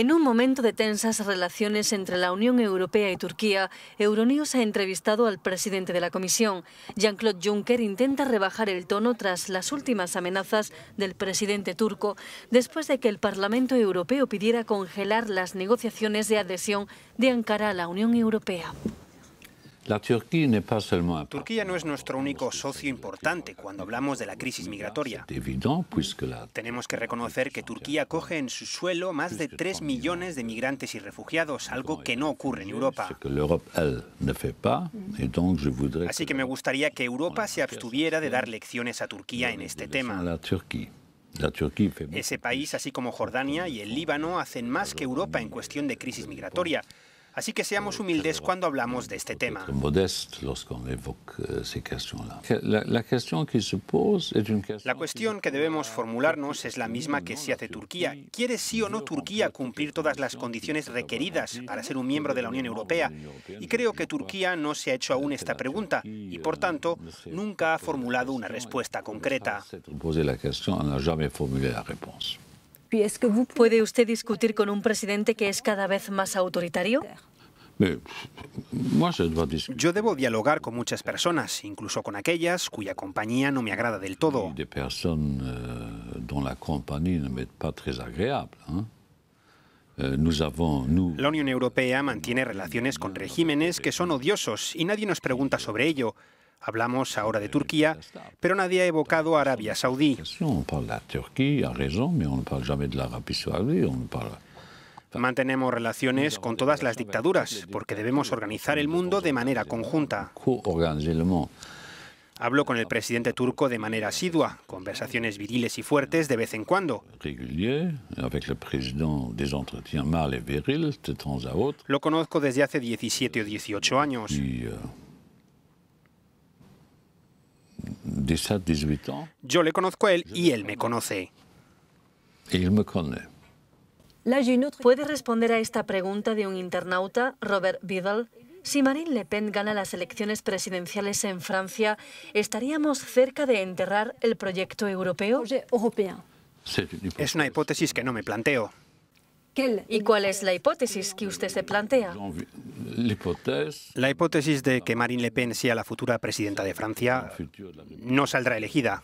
En un momento de tensas relaciones entre la Unión Europea y Turquía, Euronews ha entrevistado al presidente de la Comisión. Jean-Claude Juncker intenta rebajar el tono tras las últimas amenazas del presidente turco después de que el Parlamento Europeo pidiera congelar las negociaciones de adhesión de Ankara a la Unión Europea. Turquía no es nuestro único socio importante cuando hablamos de la crisis migratoria. Tenemos que reconocer que Turquía coge en su suelo más de 3 millones de migrantes y refugiados, algo que no ocurre en Europa. Así que me gustaría que Europa se abstuviera de dar lecciones a Turquía en este tema. Ese país, así como Jordania y el Líbano, hacen más que Europa en cuestión de crisis migratoria Así que seamos humildes cuando hablamos de este tema. La cuestión que debemos formularnos es la misma que se hace Turquía. ¿Quiere sí o no Turquía cumplir todas las condiciones requeridas para ser un miembro de la Unión Europea? Y creo que pues, Turquía no se ha hecho aún esta pregunta y, por tanto, nunca ha formulado una respuesta concreta. ¿Puede usted discutir con un presidente que es cada vez más autoritario? Eh, Yo debo dialogar con muchas personas, incluso con aquellas cuya compañía no me agrada del todo. La Unión Europea mantiene relaciones con regímenes que son odiosos y nadie nos pregunta sobre ello. Hablamos ahora de eh, Turquía, pero nadie ha evocado a Arabia Saudí. Mantenemos relaciones con todas las dictaduras porque debemos organizar el mundo de manera conjunta. Hablo con el presidente turco de manera asidua, conversaciones viriles y fuertes de vez en cuando. Lo conozco desde hace 17 o 18 años. Euh, Yo le conozco a él y él me conoce. ¿Puede responder a esta pregunta de un internauta, Robert Biddle? Si Marine Le Pen gana las elecciones presidenciales en Francia, ¿estaríamos cerca de enterrar el proyecto europeo? Es una hipótesis que no me planteo. ¿Y cuál es la hipótesis que usted se plantea? La hipótesis de que Marine Le Pen sea la futura presidenta de Francia no saldrá elegida.